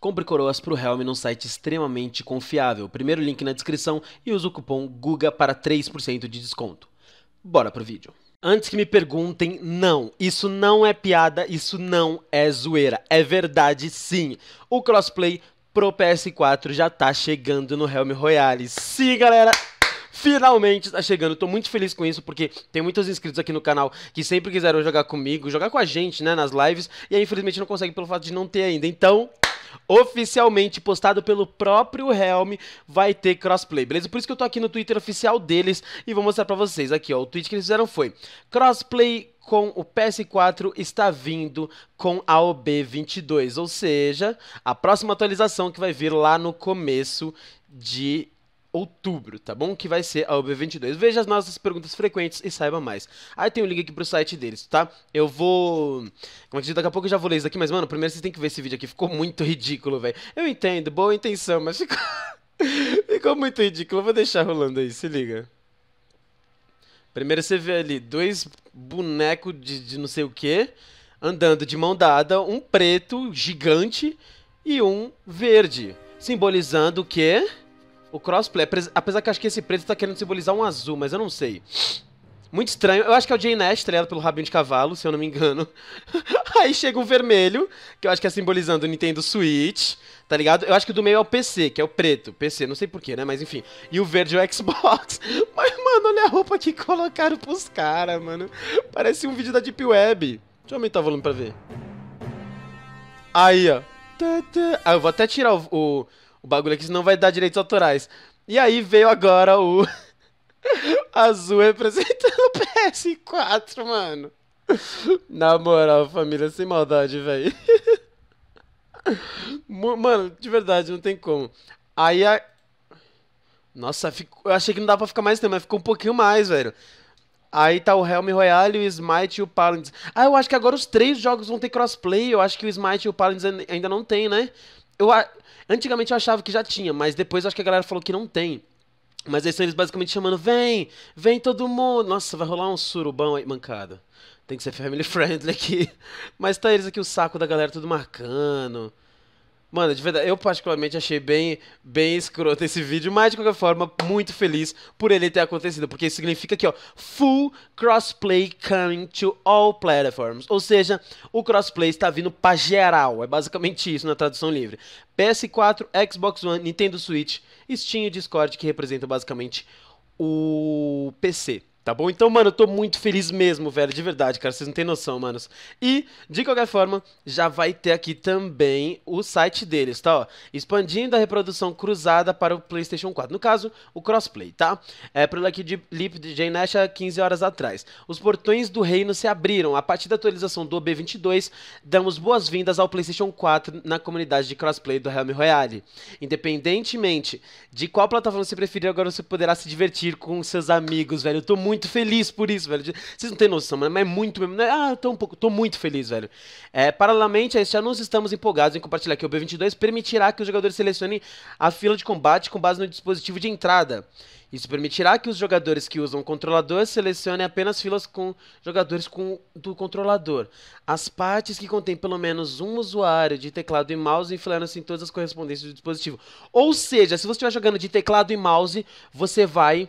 Compre coroas para o Helm num site extremamente confiável. Primeiro link na descrição e use o cupom GUGA para 3% de desconto. Bora pro vídeo. Antes que me perguntem, não, isso não é piada, isso não é zoeira. É verdade sim. O crossplay pro PS4 já tá chegando no Helm Royale. Sim, galera! finalmente está chegando. Estou muito feliz com isso, porque tem muitos inscritos aqui no canal que sempre quiseram jogar comigo, jogar com a gente, né, nas lives, e aí infelizmente não consegue pelo fato de não ter ainda. Então, oficialmente postado pelo próprio Helm, vai ter crossplay, beleza? Por isso que eu tô aqui no Twitter oficial deles e vou mostrar pra vocês aqui, ó. O tweet que eles fizeram foi: crossplay com o PS4 está vindo com a OB22, ou seja, a próxima atualização que vai vir lá no começo de outubro, tá bom? Que vai ser a UB22. Veja as nossas perguntas frequentes e saiba mais. Aí tem um link aqui pro site deles, tá? Eu vou... Como é eu disse, daqui a pouco eu já vou ler isso aqui, mas, mano, primeiro vocês têm que ver esse vídeo aqui. Ficou muito ridículo, velho. Eu entendo, boa intenção, mas ficou... ficou muito ridículo. Eu vou deixar rolando aí, se liga. Primeiro você vê ali dois bonecos de, de não sei o que andando de mão dada, um preto gigante e um verde, simbolizando o quê? O crossplay, é apesar que eu acho que esse preto tá querendo simbolizar um azul, mas eu não sei. Muito estranho. Eu acho que é o Jay Nash, tá ligado? Pelo rabinho de cavalo, se eu não me engano. Aí chega o vermelho, que eu acho que é simbolizando o Nintendo Switch, tá ligado? Eu acho que o do meio é o PC, que é o preto. PC, não sei porquê, né? Mas enfim. E o verde é o Xbox. Mas, mano, olha a roupa que colocaram pros caras, mano. Parece um vídeo da Deep Web. Deixa eu aumentar o volume pra ver. Aí, ó. Ah, eu vou até tirar o, o o bagulho aqui não vai dar direitos autorais. E aí veio agora o Azul representando o PS4, mano. Na moral, família, sem maldade, velho. Mano, de verdade, não tem como. Aí a. Nossa, fico... eu achei que não dava pra ficar mais tempo, mas ficou um pouquinho mais, velho. Aí tá o Helm Royale, o Smite e o Paladins. Ah, eu acho que agora os três jogos vão ter crossplay. Eu acho que o Smite e o Paladins ainda não tem, né? Eu, Antigamente eu achava que já tinha, mas depois acho que a galera falou que não tem. Mas aí são eles basicamente chamando, vem, vem todo mundo. Nossa, vai rolar um surubão aí, mancada. Tem que ser family friendly aqui. Mas tá eles aqui, o saco da galera tudo marcando. Mano, de verdade, eu particularmente achei bem, bem escroto esse vídeo, mas de qualquer forma, muito feliz por ele ter acontecido, porque isso significa que, ó, full crossplay coming to all platforms. Ou seja, o crossplay está vindo pra geral. É basicamente isso na tradução livre. PS4, Xbox One, Nintendo Switch, Steam e Discord, que representam basicamente o PC. Tá bom? Então, mano, eu tô muito feliz mesmo, velho. De verdade, cara. Vocês não têm noção, manos. E, de qualquer forma, já vai ter aqui também o site deles, tá? Ó, expandindo a reprodução cruzada para o PlayStation 4. No caso, o crossplay, tá? É pro Lucky Leap de Jay Nash há 15 horas atrás. Os portões do reino se abriram. A partir da atualização do B22, damos boas-vindas ao PlayStation 4 na comunidade de crossplay do Realm Royale. Independentemente de qual plataforma você preferir, agora você poderá se divertir com seus amigos, velho. Eu tô muito muito feliz por isso, velho. Vocês não têm noção, mas é muito mesmo. Né? Ah, tô um pouco, tô muito feliz, velho. É, paralelamente a este anúncio, estamos empolgados em compartilhar que o B22 permitirá que os jogadores selecionem a fila de combate com base no dispositivo de entrada. Isso permitirá que os jogadores que usam o controlador selecionem apenas filas com jogadores com, do controlador. As partes que contêm pelo menos um usuário de teclado e mouse influenciam se em todas as correspondências do dispositivo. Ou seja, se você estiver jogando de teclado e mouse, você vai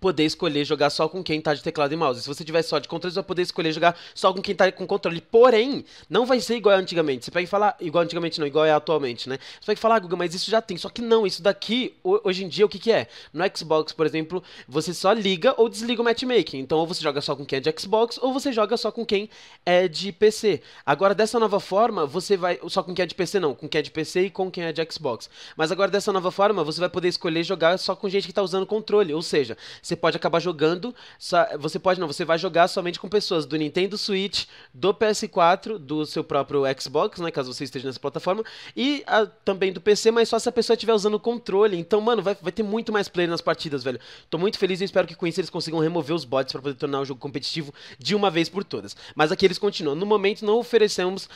poder escolher jogar só com quem tá de teclado e mouse. Se você tiver só de controle, você vai poder escolher jogar só com quem tá com controle. Porém, não vai ser igual antigamente. Você pega e fala, igual antigamente não, igual é atualmente, né? Você vai falar, ah, Guga, mas isso já tem. Só que não, isso daqui, hoje em dia, o que que é? No Xbox, por exemplo, você só liga ou desliga o matchmaking. Então, ou você joga só com quem é de Xbox, ou você joga só com quem é de PC. Agora, dessa nova forma, você vai... Só com quem é de PC não, com quem é de PC e com quem é de Xbox. Mas agora, dessa nova forma, você vai poder escolher jogar só com gente que tá usando controle. Ou seja, você pode acabar jogando. Você pode não, você vai jogar somente com pessoas do Nintendo Switch, do PS4, do seu próprio Xbox, né? Caso você esteja nessa plataforma, e a, também do PC, mas só se a pessoa estiver usando o controle. Então, mano, vai, vai ter muito mais player nas partidas, velho. Tô muito feliz e espero que com isso eles consigam remover os bots para poder tornar o jogo competitivo de uma vez por todas. Mas aqui eles continuam. No momento não oferecemos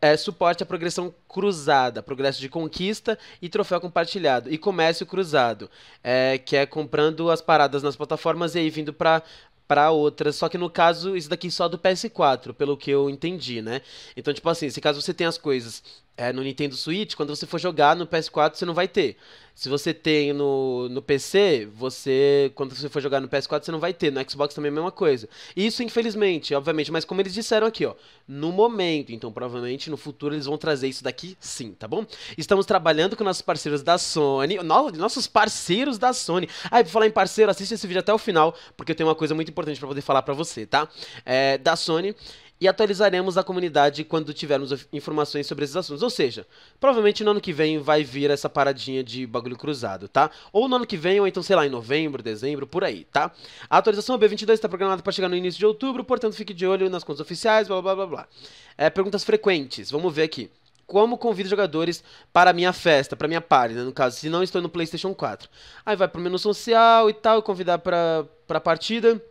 é, suporte à progressão cruzada, progresso de conquista e troféu compartilhado. E comércio cruzado, é, que é comprando as paradas nas plataformas e aí vindo para para outras. Só que no caso, isso daqui só do PS4, pelo que eu entendi, né? Então, tipo assim, se caso você tem as coisas é, no Nintendo Switch, quando você for jogar no PS4, você não vai ter. Se você tem no, no PC, você. Quando você for jogar no PS4, você não vai ter. No Xbox também é a mesma coisa. Isso, infelizmente, obviamente, mas como eles disseram aqui, ó, no momento, então provavelmente no futuro eles vão trazer isso daqui sim, tá bom? Estamos trabalhando com nossos parceiros da Sony. No, nossos parceiros da Sony. Ah, e pra falar em parceiro, assista esse vídeo até o final, porque eu tenho uma coisa muito importante para poder falar para você, tá? É, da Sony e atualizaremos a comunidade quando tivermos informações sobre esses assuntos. Ou seja, provavelmente no ano que vem vai vir essa paradinha de bagulho cruzado, tá? Ou no ano que vem, ou então, sei lá, em novembro, dezembro, por aí, tá? A atualização B22 está programada para chegar no início de outubro, portanto fique de olho nas contas oficiais, blá blá blá blá. É, perguntas frequentes, vamos ver aqui como convido jogadores para a minha festa, para a minha party, né? no caso, se não estou no PlayStation 4. Aí vai para o menu social e tal, convidar para a partida.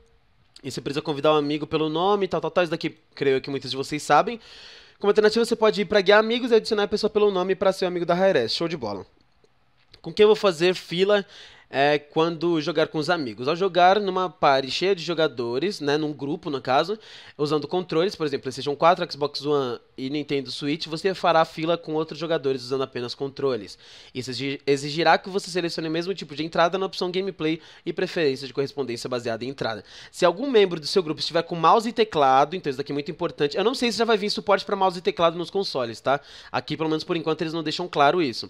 E você precisa convidar um amigo pelo nome, tal, tal, tal. Isso daqui, creio que muitos de vocês sabem. Como alternativa, você pode ir para guiar amigos e adicionar a pessoa pelo nome para ser um amigo da Hi-Res. Show de bola. Com quem eu vou fazer fila é quando jogar com os amigos. Ao jogar numa party cheia de jogadores, né, num grupo no caso, usando controles, por exemplo, PlayStation 4, Xbox One e Nintendo Switch, você fará fila com outros jogadores usando apenas controles. Isso exigirá que você selecione o mesmo tipo de entrada na opção gameplay e preferência de correspondência baseada em entrada. Se algum membro do seu grupo estiver com mouse e teclado, então isso daqui é muito importante. Eu não sei se já vai vir suporte para mouse e teclado nos consoles, tá? Aqui, pelo menos por enquanto, eles não deixam claro isso.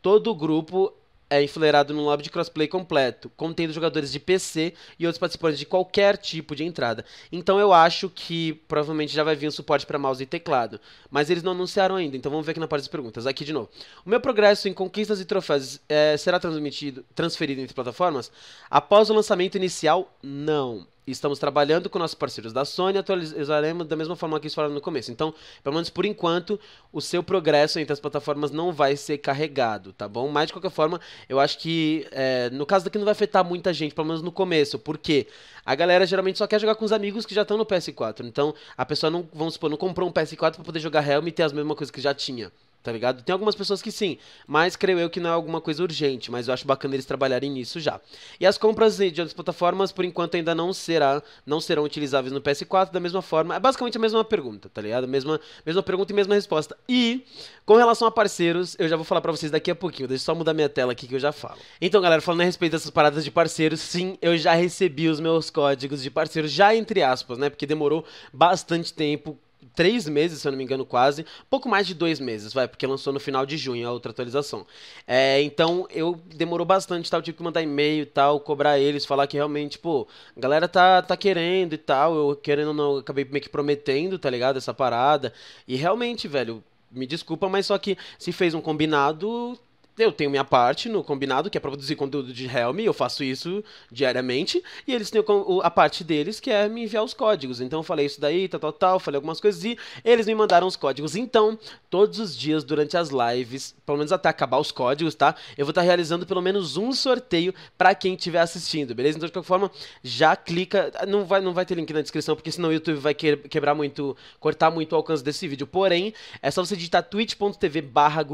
Todo grupo é enfileirado num lobby de crossplay completo, contendo jogadores de PC e outros participantes de qualquer tipo de entrada. Então eu acho que provavelmente já vai vir um suporte para mouse e teclado, mas eles não anunciaram ainda, então vamos ver aqui na parte das perguntas. Aqui de novo. O meu progresso em conquistas e troféus é, será transmitido, transferido entre plataformas? Após o lançamento inicial, não estamos trabalhando com nossos parceiros da Sony, atualizaremos da mesma forma que eles falaram no começo. Então, pelo menos por enquanto, o seu progresso entre as plataformas não vai ser carregado, tá bom? Mas, de qualquer forma, eu acho que, é, no caso daqui, não vai afetar muita gente, pelo menos no começo, porque a galera geralmente só quer jogar com os amigos que já estão no PS4. Então, a pessoa, não, vamos supor, não comprou um PS4 para poder jogar Helm e ter as mesmas coisas que já tinha tá ligado? Tem algumas pessoas que sim, mas creio eu que não é alguma coisa urgente, mas eu acho bacana eles trabalharem nisso já. E as compras de outras plataformas, por enquanto, ainda não, será, não serão utilizáveis no PS4, da mesma forma, é basicamente a mesma pergunta, tá ligado? Mesma, mesma pergunta e mesma resposta. E, com relação a parceiros, eu já vou falar para vocês daqui a pouquinho, deixa eu só mudar minha tela aqui que eu já falo. Então, galera, falando a respeito dessas paradas de parceiros, sim, eu já recebi os meus códigos de parceiros, já entre aspas, né, porque demorou bastante tempo, três meses, se eu não me engano, quase. Pouco mais de dois meses, vai, porque lançou no final de junho a outra atualização. É, então, eu demorou bastante, tal, tá? tive que mandar e-mail e tal, cobrar eles, falar que realmente, pô, a galera tá, tá querendo e tal. Eu querendo ou não, acabei meio que prometendo, tá ligado? Essa parada. E realmente, velho, me desculpa, mas só que se fez um combinado, eu tenho minha parte no combinado, que é produzir conteúdo de Helm, eu faço isso diariamente, e eles têm a parte deles, que é me enviar os códigos. Então eu falei isso daí, tal, tal, tal, falei algumas coisas, e eles me mandaram os códigos. Então, todos os dias, durante as lives, pelo menos até acabar os códigos, tá? Eu vou estar tá realizando pelo menos um sorteio para quem estiver assistindo, beleza? Então, de qualquer forma, já clica, não vai, não vai ter link na descrição, porque senão o YouTube vai quebrar muito, cortar muito o alcance desse vídeo. Porém, é só você digitar twitch.tv barra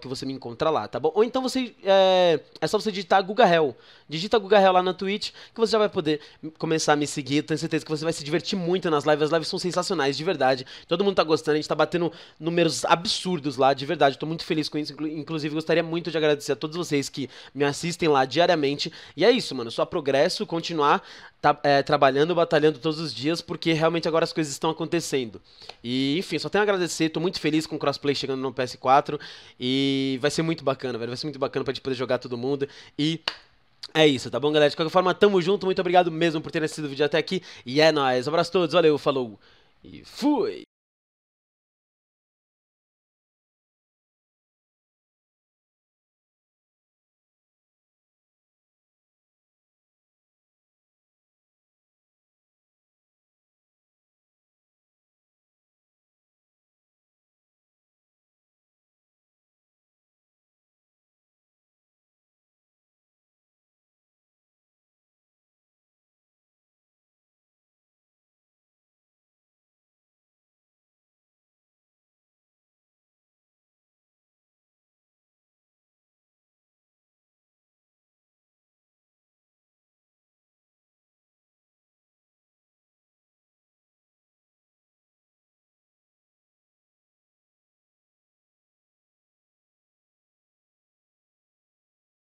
que você me encontra lá, tá bom? Ou então você. É, é só você digitar Guga Hell. Digita Guga Hell lá na Twitch, que você já vai poder começar a me seguir. Tenho certeza que você vai se divertir muito nas lives. As lives são sensacionais, de verdade. Todo mundo tá gostando, a gente tá batendo números absurdos lá, de verdade. Tô muito feliz com isso. Inclusive, gostaria muito de agradecer a todos vocês que me assistem lá diariamente. E é isso, mano. Só progresso, continuar tá, é, trabalhando, batalhando todos os dias, porque realmente agora as coisas estão acontecendo. E, enfim, só tenho a agradecer. Tô muito feliz com o crossplay chegando no PS4 e vai ser muito bacana velho. Vai ser muito bacana pra gente poder jogar todo mundo. E é isso, tá bom, galera? De qualquer forma, tamo junto. Muito obrigado mesmo por terem assistido o vídeo até aqui. E é nóis. Um abraço a todos, valeu, falou e fui!